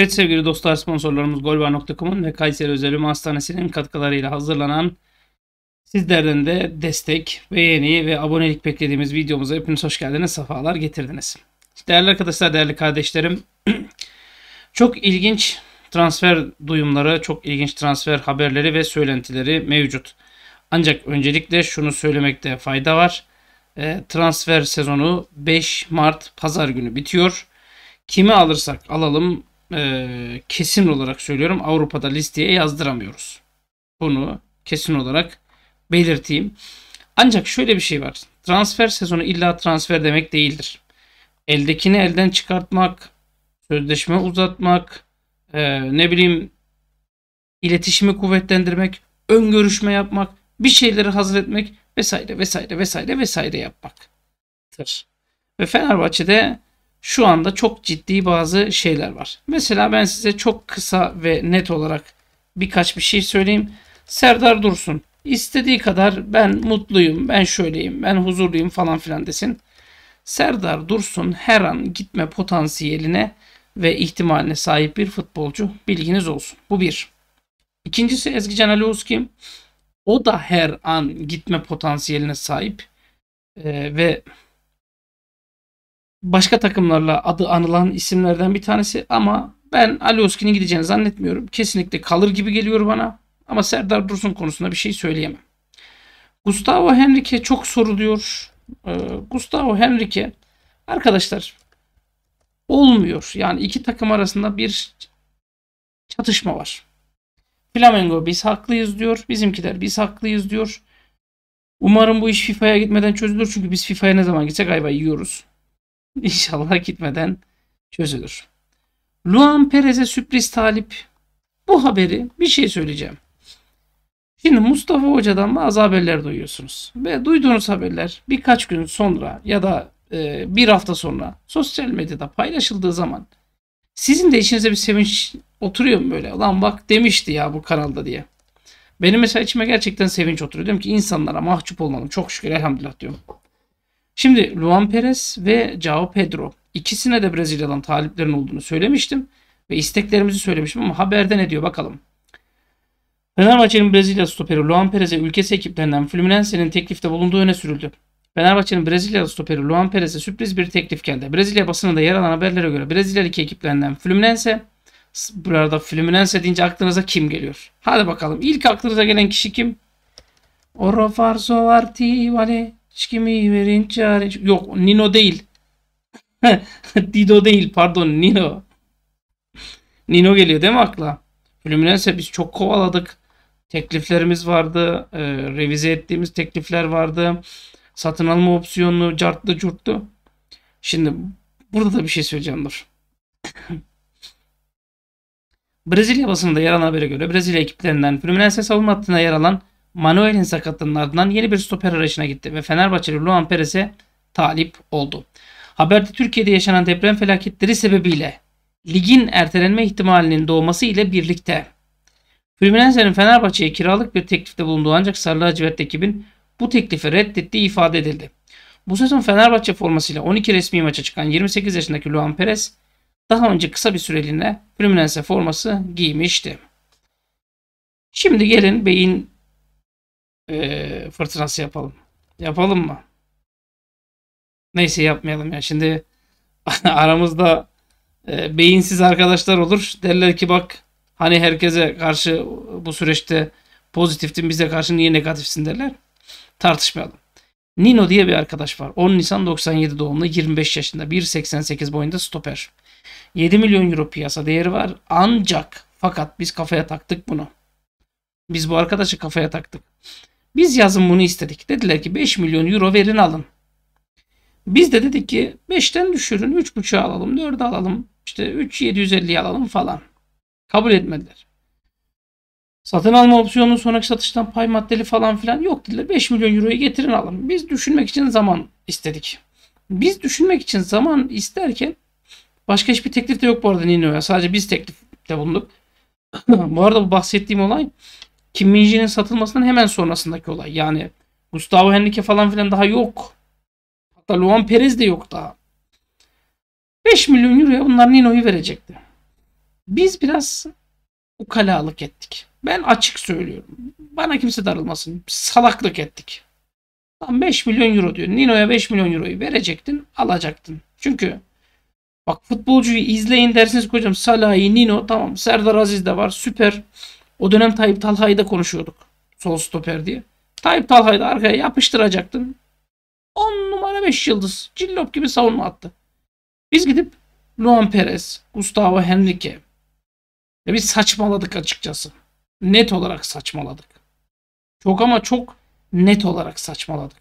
Evet sevgili dostlar sponsorlarımız golvar.com'un ve Kayseri Özel Hastanesi'nin katkılarıyla hazırlanan sizlerden de destek, beğeni ve abonelik beklediğimiz videomuza hepiniz hoş geldiniz, sefalar getirdiniz. Değerli arkadaşlar, değerli kardeşlerim, çok ilginç transfer duyumları, çok ilginç transfer haberleri ve söylentileri mevcut. Ancak öncelikle şunu söylemekte fayda var. E, transfer sezonu 5 Mart Pazar günü bitiyor. Kimi alırsak alalım e, kesin olarak söylüyorum Avrupa'da listeye yazdıramıyoruz. Bunu kesin olarak belirteyim. Ancak şöyle bir şey var. Transfer sezonu illa transfer demek değildir. Eldekini elden çıkartmak, sözleşme uzatmak, e, ne bileyim iletişimi kuvvetlendirmek, ön görüşme yapmak, bir şeyleri hazır etmek vesaire vesaire vesaire vesaire yapmaktır. Ve Fenerbahçe'de şu anda çok ciddi bazı şeyler var. Mesela ben size çok kısa ve net olarak birkaç bir şey söyleyeyim. Serdar Dursun istediği kadar ben mutluyum, ben şöyleyim, ben huzurluyum falan filan desin. Serdar Dursun her an gitme potansiyeline ve ihtimaline sahip bir futbolcu bilginiz olsun. Bu bir. İkincisi Ezgi Can Alioğuz O da her an gitme potansiyeline sahip ee, ve başka takımlarla adı anılan isimlerden bir tanesi ama ben Ali gideceğini zannetmiyorum. Kesinlikle kalır gibi geliyor bana. Ama Serdar Dursun konusunda bir şey söyleyemem. Gustavo Henrique çok soruluyor. Ee, Gustavo Henrique arkadaşlar olmuyor. Yani iki takım arasında bir çatışma var. Flamengo biz haklıyız diyor. Bizimkiler biz haklıyız diyor. Umarım bu iş FIFA'ya gitmeden çözülür. Çünkü biz FIFA'ya ne zaman gitsek ayva yiyoruz. İnşallah gitmeden çözülür. Luan Perez'e sürpriz talip. Bu haberi bir şey söyleyeceğim. Şimdi Mustafa Hoca'dan bazı haberler duyuyorsunuz. Ve duyduğunuz haberler birkaç gün sonra ya da e, bir hafta sonra sosyal medyada paylaşıldığı zaman sizin de içinize bir sevinç oturuyor mu böyle? Lan bak demişti ya bu kanalda diye. Benim mesela içime gerçekten sevinç oturuyor. Diyorum ki insanlara mahcup olmadım. Çok şükür elhamdülillah diyorum. Şimdi Luan Perez ve João Pedro ikisine de Brezilya'dan taliplerin olduğunu söylemiştim ve isteklerimizi söylemiştim ama haberde ne diyor bakalım. Fenerbahçe'nin Brezilya stoperi Luan Perez'e ülkesi ekiplerinden Fluminense'nin teklifte bulunduğu öne sürüldü. Fenerbahçe'nin Brezilya stoperi Luan Perez'e sürpriz bir teklif geldi. Brezilya basınında yer alan haberlere göre Brezilyalı iki ekiplerinden Fluminense, burada Fluminense deyince aklınıza kim geliyor? Hadi bakalım ilk aklınıza gelen kişi kim? Orofarso Artivale kimi verin çare. Yok Nino değil. Dido değil pardon Nino. Nino geliyor değil mi akla? Fluminense biz çok kovaladık. Tekliflerimiz vardı. E, revize ettiğimiz teklifler vardı. Satın alma opsiyonu carttı curttu. Şimdi burada da bir şey söyleyeceğim dur. Brezilya basınında yer alan habere göre Brezilya ekiplerinden Fluminense savunma hattına yer alan Manuel'in sakatlığının ardından yeni bir stoper arayışına gitti ve Fenerbahçeli Luan Perez'e talip oldu. Haberde Türkiye'de yaşanan deprem felaketleri sebebiyle ligin ertelenme ihtimalinin doğması ile birlikte Fluminense'nin Fenerbahçe'ye kiralık bir teklifte bulunduğu ancak Sarı Lacivert ekibin bu teklifi reddettiği ifade edildi. Bu sezon Fenerbahçe formasıyla 12 resmi maça çıkan 28 yaşındaki Luan Perez daha önce kısa bir süreliğine Fluminense forması giymişti. Şimdi gelin beyin e, fırtınası yapalım. Yapalım mı? Neyse yapmayalım ya. Şimdi aramızda e, beyinsiz arkadaşlar olur. Derler ki bak hani herkese karşı bu süreçte pozitiftin bize karşı niye negatifsin derler. Tartışmayalım. Nino diye bir arkadaş var. 10 Nisan 97 doğumlu 25 yaşında 1.88 boyunda stoper. 7 milyon euro piyasa değeri var. Ancak fakat biz kafaya taktık bunu. Biz bu arkadaşı kafaya taktık. Biz yazın bunu istedik. Dediler ki 5 milyon euro verin alın. Biz de dedik ki 5'ten düşürün 3.5'a alalım 4'e alalım işte 3 750 alalım falan. Kabul etmediler. Satın alma opsiyonunun sonraki satıştan pay maddeli falan filan yok dediler. 5 milyon euroyu getirin alın. Biz düşünmek için zaman istedik. Biz düşünmek için zaman isterken başka hiçbir teklif de yok bu arada Nino'ya. Sadece biz teklifte bulunduk. bu arada bu bahsettiğim olay kim Minji'nin satılmasının hemen sonrasındaki olay. Yani Gustavo Henrique falan filan daha yok. Hatta Luan Perez de yok daha. 5 milyon euroya bunlar Nino'yu verecekti. Biz biraz ukalalık ettik. Ben açık söylüyorum. Bana kimse darılmasın. Salaklık ettik. Tam 5 milyon euro diyor. Nino'ya 5 milyon euroyu verecektin, alacaktın. Çünkü bak futbolcuyu izleyin dersiniz hocam Salah'ı, Nino tamam Serdar Aziz de var süper. O dönem Tayyip Talha'yı da konuşuyorduk. Sol stoper diye. Tayyip Talha'yı da arkaya yapıştıracaktın. 10 numara 5 yıldız. Cillop gibi savunma attı. Biz gidip Luan Perez, Gustavo Henrique. Ya biz saçmaladık açıkçası. Net olarak saçmaladık. Çok ama çok net olarak saçmaladık.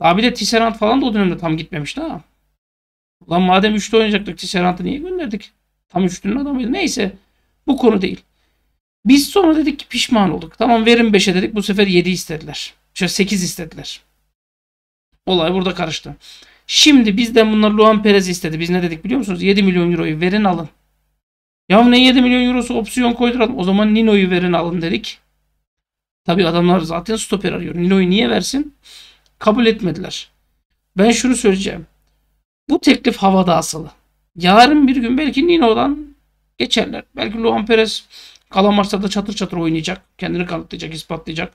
Daha bir de Tisserand falan da o dönemde tam gitmemişti ha. Ulan madem üçlü oynayacaktık Tisserand'ı niye gönderdik? Tam üçlünün adamıydı. Neyse bu konu değil. Biz sonra dedik ki pişman olduk. Tamam verin 5'e dedik. Bu sefer 7 istediler. Şöyle 8 istediler. Olay burada karıştı. Şimdi bizden bunlar Luan Perez istedi. Biz ne dedik biliyor musunuz? 7 milyon euroyu verin alın. Ya ne 7 milyon eurosu opsiyon koyduralım. O zaman Nino'yu verin alın dedik. Tabi adamlar zaten stoper arıyor. Nino'yu niye versin? Kabul etmediler. Ben şunu söyleyeceğim. Bu teklif havada asılı. Yarın bir gün belki Nino'dan geçerler. Belki Luan Perez Kalan maçlarda çatır çatır oynayacak. Kendini kanıtlayacak, ispatlayacak.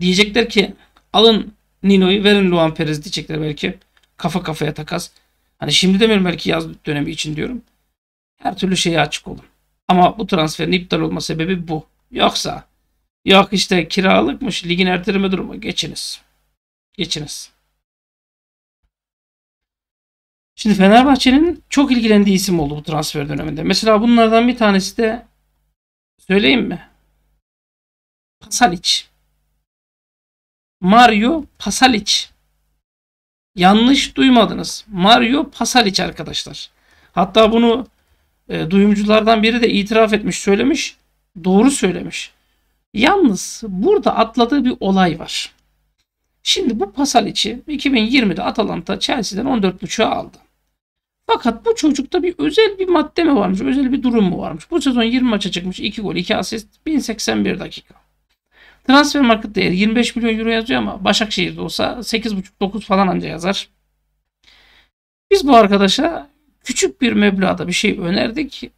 Diyecekler ki alın Nino'yu verin Luan Perez diyecekler belki. Kafa kafaya takas. Hani şimdi demiyorum belki yaz dönemi için diyorum. Her türlü şeye açık olun. Ama bu transferin iptal olma sebebi bu. Yoksa yok işte kiralıkmış ligin erteleme durumu geçiniz. Geçiniz. Şimdi Fenerbahçe'nin çok ilgilendiği isim oldu bu transfer döneminde. Mesela bunlardan bir tanesi de Söyleyeyim mi? Pasalic. Mario Pasalic. Yanlış duymadınız. Mario Pasalic arkadaşlar. Hatta bunu e, duyumculardan biri de itiraf etmiş, söylemiş. Doğru söylemiş. Yalnız burada atladığı bir olay var. Şimdi bu Pasalic'i 2020'de Atalanta Chelsea'den 14.5'a aldı. Fakat bu çocukta bir özel bir madde mi varmış, özel bir durum mu varmış? Bu sezon 20 maça çıkmış, 2 gol, 2 asist, 1081 dakika. Transfer market değeri 25 milyon euro yazıyor ama Başakşehir'de olsa 8,5-9 falan anca yazar. Biz bu arkadaşa küçük bir meblağda bir şey önerdik.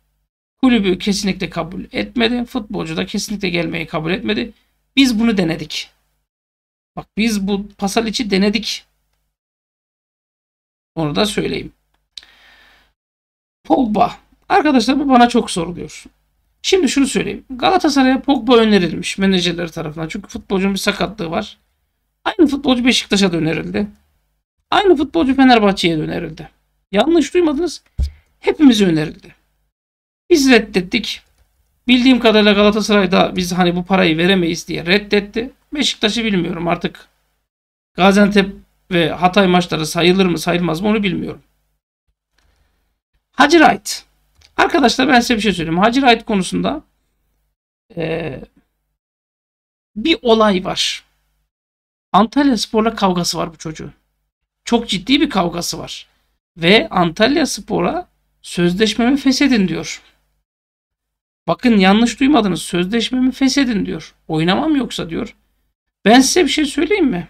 Kulübü kesinlikle kabul etmedi. Futbolcu da kesinlikle gelmeyi kabul etmedi. Biz bunu denedik. Bak biz bu Pasalic'i denedik. Onu da söyleyeyim. Pogba. Arkadaşlar bu bana çok soruluyor. Şimdi şunu söyleyeyim. Galatasaray'a Pogba önerilmiş menajerleri tarafından. Çünkü futbolcunun bir sakatlığı var. Aynı futbolcu Beşiktaş'a da önerildi. Aynı futbolcu Fenerbahçe'ye de önerildi. Yanlış duymadınız. Hepimize önerildi. Biz reddettik. Bildiğim kadarıyla Galatasaray'da biz hani bu parayı veremeyiz diye reddetti. Beşiktaş'ı bilmiyorum artık. Gaziantep ve Hatay maçları sayılır mı sayılmaz mı onu bilmiyorum. Hacı Wright. Arkadaşlar ben size bir şey söyleyeyim. Hacı Wright konusunda e, bir olay var. Antalya Spor'la kavgası var bu çocuğun. Çok ciddi bir kavgası var. Ve Antalya Spor'a sözleşmemi feshedin diyor. Bakın yanlış duymadınız. Sözleşmemi feshedin diyor. Oynamam yoksa diyor. Ben size bir şey söyleyeyim mi?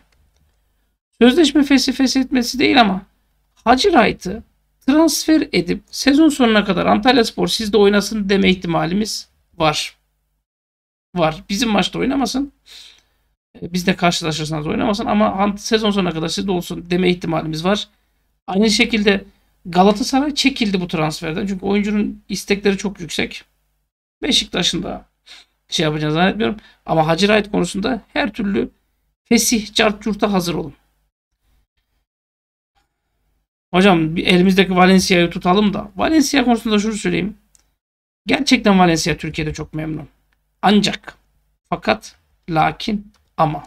Sözleşme feshi feshetmesi değil ama Hacı Wright'ı transfer edip sezon sonuna kadar Antalya Spor sizde oynasın deme ihtimalimiz var. Var. Bizim maçta oynamasın. Ee, Bizle karşılaşırsanız oynamasın ama sezon sonuna kadar sizde olsun deme ihtimalimiz var. Aynı şekilde Galatasaray çekildi bu transferden. Çünkü oyuncunun istekleri çok yüksek. Beşiktaş'ın da şey yapacağını zannetmiyorum. Ama Hacı Wright konusunda her türlü fesih, cart hazır olun. Hocam bir elimizdeki Valencia'yı tutalım da. Valencia konusunda şunu söyleyeyim. Gerçekten Valencia Türkiye'de çok memnun. Ancak fakat lakin ama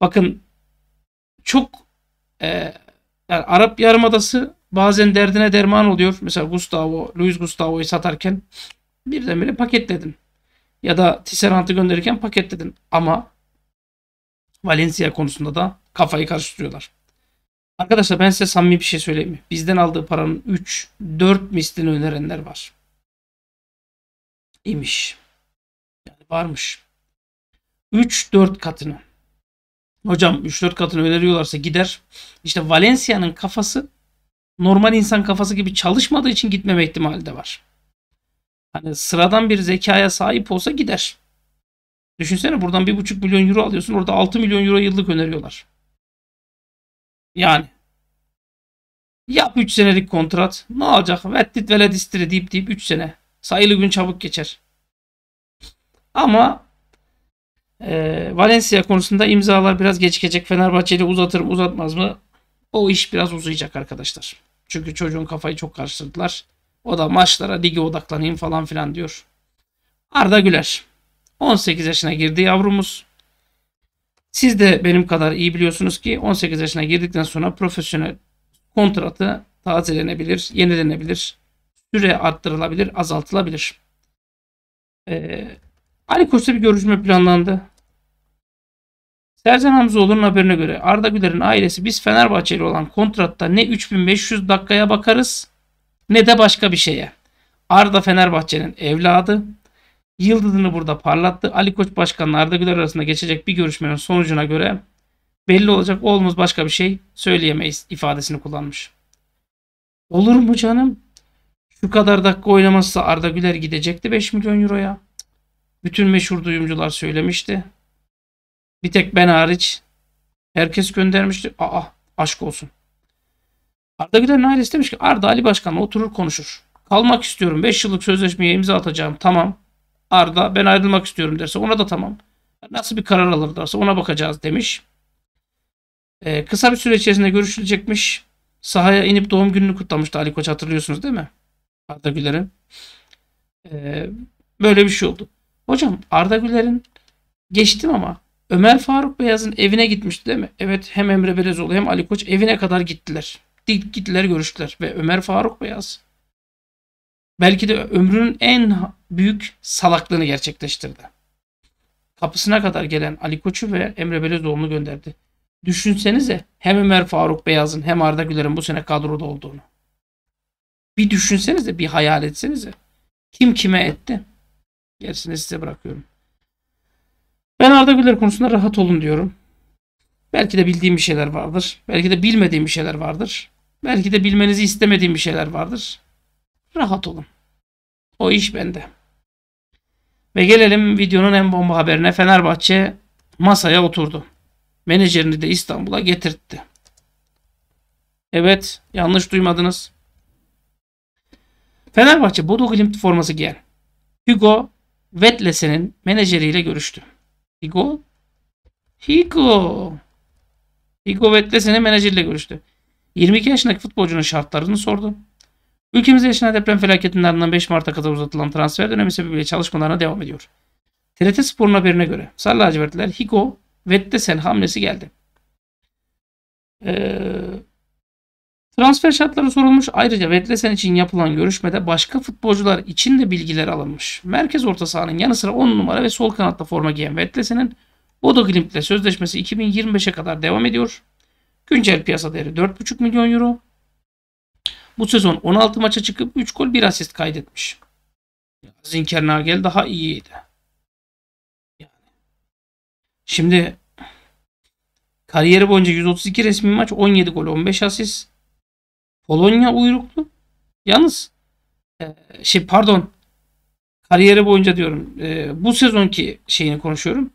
bakın çok e, yani Arap Yarımadası bazen derdine derman oluyor. Mesela Gustavo, Luis Gustavo'yu satarken birdenbire paketledin. Ya da Tisserant'ı gönderirken paketledin. Ama Valencia konusunda da kafayı karıştırıyorlar. Arkadaşlar ben size samimi bir şey söyleyeyim mi? Bizden aldığı paranın 3-4 mislini önerenler var. İmiş. Yani varmış. 3-4 katını. Hocam 3-4 katını öneriyorlarsa gider. İşte Valencia'nın kafası normal insan kafası gibi çalışmadığı için gitmeme ihtimali de var. Hani sıradan bir zekaya sahip olsa gider. Düşünsene buradan 1,5 milyon euro alıyorsun. Orada 6 milyon euro yıllık öneriyorlar. Yani yap 3 senelik kontrat. Ne olacak? Vettit veled istiri deyip deyip 3 sene. Sayılı gün çabuk geçer. Ama e, Valencia konusunda imzalar biraz geçecek. Fenerbahçe'de uzatır mı uzatmaz mı? O iş biraz uzayacak arkadaşlar. Çünkü çocuğun kafayı çok karıştırdılar. O da maçlara lige odaklanayım falan filan diyor. Arda Güler. 18 yaşına girdi yavrumuz. Siz de benim kadar iyi biliyorsunuz ki 18 yaşına girdikten sonra profesyonel kontratı tazelenebilir, yenilenebilir, süre arttırılabilir, azaltılabilir. Ee, Ali Koç'ta bir görüşme planlandı. Serzen Hamzoğlu'nun haberine göre Arda Güler'in ailesi biz Fenerbahçeli olan kontratta ne 3500 dakikaya bakarız ne de başka bir şeye. Arda Fenerbahçe'nin evladı yıldızını burada parlattı. Ali Koç Başkan'la Arda Güler arasında geçecek bir görüşmenin sonucuna göre belli olacak olmaz başka bir şey söyleyemeyiz ifadesini kullanmış. Olur mu canım? Şu kadar dakika oynamazsa Arda Güler gidecekti 5 milyon euroya. Bütün meşhur duyumcular söylemişti. Bir tek ben hariç herkes göndermişti. Aa aşk olsun. Arda Güler'in ailesi demiş ki Arda Ali Başkan'la oturur konuşur. Kalmak istiyorum 5 yıllık sözleşmeye imza atacağım tamam. Arda ben ayrılmak istiyorum derse ona da tamam. Nasıl bir karar alır derse ona bakacağız demiş. Ee, kısa bir süre içerisinde görüşülecekmiş. Sahaya inip doğum gününü kutlamıştı Ali Koç hatırlıyorsunuz değil mi? Arda Güler'in. Ee, böyle bir şey oldu. Hocam Arda Güler'in geçtim ama Ömer Faruk Beyaz'ın evine gitmişti değil mi? Evet hem Emre Belezoğlu hem Ali Koç evine kadar gittiler. Gittiler görüştüler ve Ömer Faruk Beyaz belki de ömrünün en büyük salaklığını gerçekleştirdi. Kapısına kadar gelen Ali Koç'u ve Emre Belözoğlu'nu gönderdi. Düşünsenize hem Ömer Faruk Beyaz'ın hem Arda Güler'in bu sene kadroda olduğunu. Bir düşünsenize, bir hayal etsenize. Kim kime etti? Gerisini size bırakıyorum. Ben Arda Güler konusunda rahat olun diyorum. Belki de bildiğim bir şeyler vardır. Belki de bilmediğim bir şeyler vardır. Belki de bilmenizi istemediğim bir şeyler vardır. Rahat olun. O iş bende. Ve gelelim videonun en bomba haberine. Fenerbahçe masaya oturdu. Menajerini de İstanbul'a getirtti. Evet, yanlış duymadınız. Fenerbahçe Bodo Glimt forması giyen Hugo Vetlese'nin menajeriyle görüştü. Hugo Hugo Hugo Vetlese'nin menajeriyle görüştü. 22 yaşındaki futbolcunun şartlarını sordu. Ülkemiz yaşanan deprem felaketinin ardından 5 Mart'a kadar uzatılan transfer dönemi sebebiyle çalışmalarına devam ediyor. TRT Spor'un haberine göre Sarı Lacivertliler Higo Vettesen hamlesi geldi. Ee, transfer şartları sorulmuş. Ayrıca Vettesen için yapılan görüşmede başka futbolcular için de bilgiler alınmış. Merkez orta sahanın yanı sıra 10 numara ve sol kanatta forma giyen Vettesen'in Bodo Glimt'le sözleşmesi 2025'e kadar devam ediyor. Güncel piyasa değeri 4,5 milyon euro. Bu sezon 16 maça çıkıp 3 gol 1 asist kaydetmiş. Zinker Nagel daha iyiydi. Şimdi kariyeri boyunca 132 resmi maç 17 gol 15 asist. Polonya uyruklu. Yalnız e, şey pardon kariyeri boyunca diyorum e, bu sezonki şeyini konuşuyorum.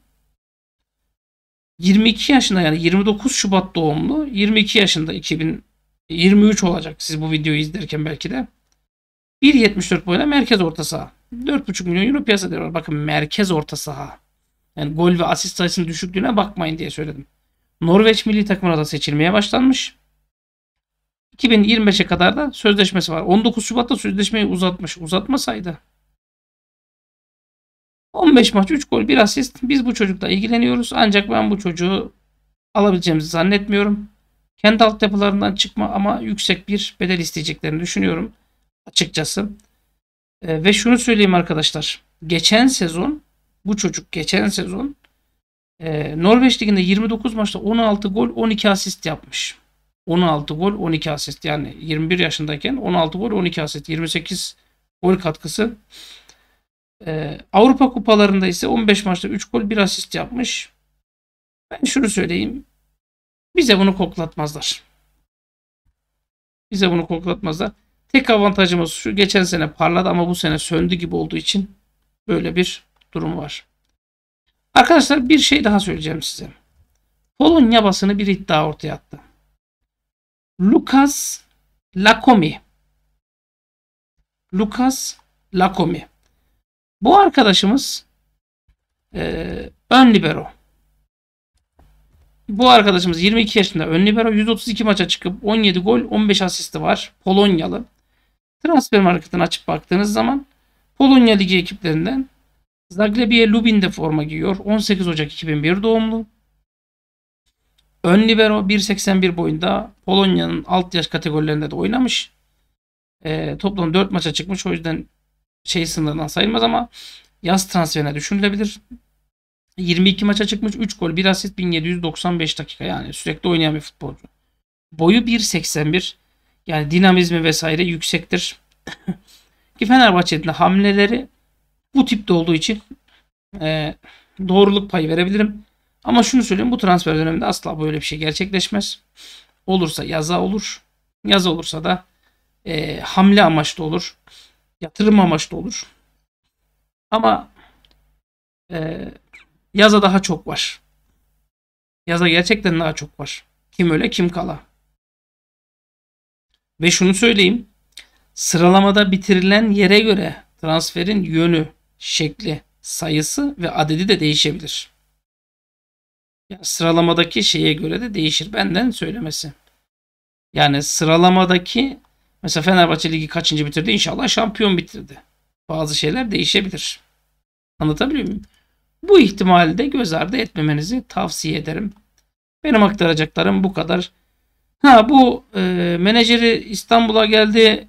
22 yaşında yani 29 Şubat doğumlu 22 yaşında 2000 23 olacak siz bu videoyu izlerken belki de. 1.74 boyla merkez orta saha. 4.5 milyon euro piyasa değeri var. Bakın merkez orta saha. Yani gol ve asist sayısının düşüklüğüne bakmayın diye söyledim. Norveç milli takımına da seçilmeye başlanmış. 2025'e kadar da sözleşmesi var. 19 Şubat'ta sözleşmeyi uzatmış. Uzatmasaydı. 15 maç 3 gol 1 asist. Biz bu çocukla ilgileniyoruz. Ancak ben bu çocuğu alabileceğimizi zannetmiyorum. Kendi altyapılarından çıkma ama yüksek bir bedel isteyeceklerini düşünüyorum açıkçası. E, ve şunu söyleyeyim arkadaşlar. Geçen sezon bu çocuk geçen sezon e, Norveç Ligi'nde 29 maçta 16 gol 12 asist yapmış. 16 gol 12 asist yani 21 yaşındayken 16 gol 12 asist 28 gol katkısı. E, Avrupa kupalarında ise 15 maçta 3 gol 1 asist yapmış. Ben şunu söyleyeyim. Bize bunu koklatmazlar. Bize bunu koklatmazlar. Tek avantajımız şu geçen sene parladı ama bu sene söndü gibi olduğu için böyle bir durum var. Arkadaşlar bir şey daha söyleyeceğim size. Polonya basını bir iddia ortaya attı. Lucas Lacomi. Lucas Lacomi. Bu arkadaşımız e, ön libero. Bu arkadaşımız 22 yaşında ön libero 132 maça çıkıp 17 gol 15 asisti var. Polonyalı. Transfer marketini açıp baktığınız zaman Polonya Ligi ekiplerinden Zagrebie Lubin'de forma giyiyor. 18 Ocak 2001 doğumlu. Ön libero 1.81 boyunda Polonya'nın alt yaş kategorilerinde de oynamış. E, toplam 4 maça çıkmış. O yüzden şey sınırından sayılmaz ama yaz transferine düşünülebilir. 22 maça çıkmış 3 gol 1 asist 1795 dakika yani sürekli oynayan bir futbolcu. Boyu 1.81 yani dinamizmi vesaire yüksektir. Ki Fenerbahçe'nin hamleleri bu tipte olduğu için e, doğruluk payı verebilirim. Ama şunu söyleyeyim bu transfer döneminde asla böyle bir şey gerçekleşmez. Olursa yaza olur. Yaz olursa da e, hamle amaçlı olur. Yatırım amaçlı olur. Ama e, Yaza daha çok var. Yaza gerçekten daha çok var. Kim öle, kim kala. Ve şunu söyleyeyim. Sıralamada bitirilen yere göre transferin yönü, şekli, sayısı ve adedi de değişebilir. Yani sıralamadaki şeye göre de değişir. Benden söylemesi. Yani sıralamadaki mesela Fenerbahçe Ligi kaçıncı bitirdi? İnşallah şampiyon bitirdi. Bazı şeyler değişebilir. Anlatabiliyor muyum? Bu ihtimali de göz ardı etmemenizi tavsiye ederim. Benim aktaracaklarım bu kadar. Ha bu e, menajeri İstanbul'a geldi.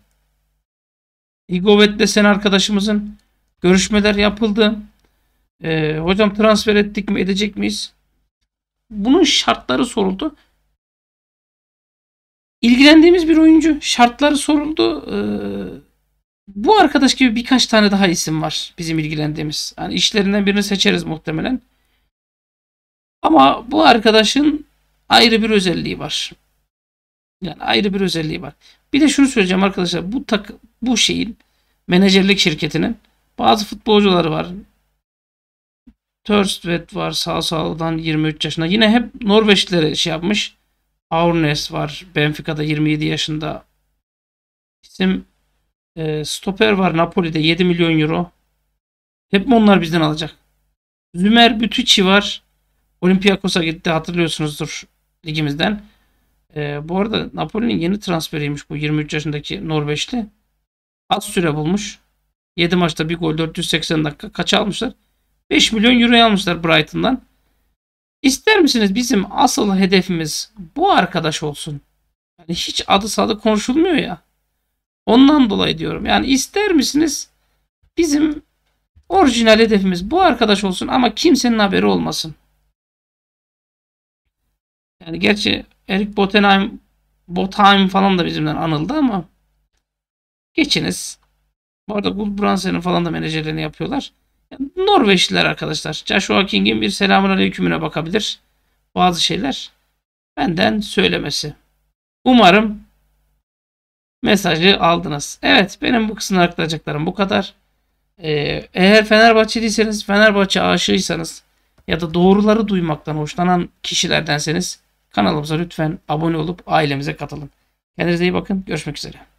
Igovetle sen arkadaşımızın görüşmeler yapıldı. E, hocam transfer ettik mi edecek miyiz? Bunun şartları soruldu. İlgilendiğimiz bir oyuncu şartları soruldu. E, bu arkadaş gibi birkaç tane daha isim var bizim ilgilendiğimiz. Yani işlerinden birini seçeriz muhtemelen. Ama bu arkadaşın ayrı bir özelliği var. Yani ayrı bir özelliği var. Bir de şunu söyleyeceğim arkadaşlar. Bu tak bu şeyin menajerlik şirketinin bazı futbolcuları var. Törstvedt var sağ sağdan 23 yaşında. Yine hep Norveçlilere şey yapmış. Aurnes var Benfica'da 27 yaşında. İsim ee, stoper var Napoli'de 7 milyon euro. Hep mi onlar bizden alacak? Zümer Bütüçi var. Olympiakos'a gitti hatırlıyorsunuzdur ligimizden. E, bu arada Napoli'nin yeni transferiymiş bu 23 yaşındaki Norveçli. Az süre bulmuş. 7 maçta bir gol 480 dakika kaç almışlar? 5 milyon euro almışlar Brighton'dan. İster misiniz bizim asıl hedefimiz bu arkadaş olsun? Yani hiç adı sadı konuşulmuyor ya. Ondan dolayı diyorum. Yani ister misiniz? Bizim orijinal hedefimiz bu arkadaş olsun ama kimsenin haberi olmasın. Yani gerçi Eric Botenheim, Botheim falan da bizimden anıldı ama geçiniz. Bu arada Gulbransen'in falan da menajerlerini yapıyorlar. Yani Norveçliler arkadaşlar. Joshua King'in bir selamun aleykümüne bakabilir. Bazı şeyler benden söylemesi. Umarım mesajı aldınız. Evet benim bu kısımda aktaracaklarım bu kadar. Ee, eğer Fenerbahçeliyseniz, Fenerbahçe aşığıysanız ya da doğruları duymaktan hoşlanan kişilerdenseniz kanalımıza lütfen abone olup ailemize katılın. Kendinize iyi bakın. Görüşmek üzere.